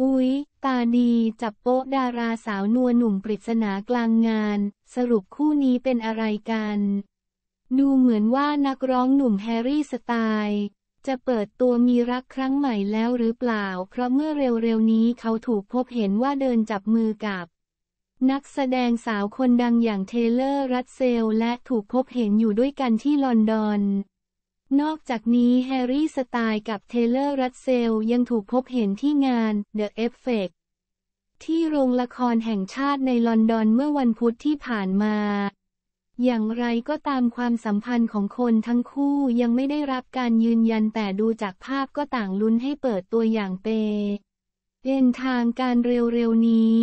อุ๊ยตาดีจับโป๊ะดาราสาวนัวหนุ่มปริศนากลางงาน สรุปคู่นี้เป็นอะไรกัน ดูเหมือนว่านักร้องหนุ่มแฮร์รี่สไตล์ จะเปิดตัวมีรักครั้งใหม่แล้วหรือเปล่า เพราะเมื่อเร็วๆนี้เขาถูกพบเห็นว่าเดินจับมือกับ นักแสดงสาวคนดังอย่างเทเลอร์รัตเซลและถูกพบเห็นอยู่ด้วยกันที่ลอนดอนนอกจากนี้แฮร์รี่สไตล์กับเทเลอร์รัตเซลยังถูกพบเห็นที่งาน The Effect ที่โรงละครแห่งชาติในลอนดอนเมื่อวันพุธที่ผ่านมา อย่างไรก็ตามความสัมพันธ์ของคนทั้งคู่ยังไม่ได้รับการยืนยันแต่ดูจากภาพก็ต่างลุ้นให้เปิดตัวอย่างเปเป็นทางการเร็วๆ นี้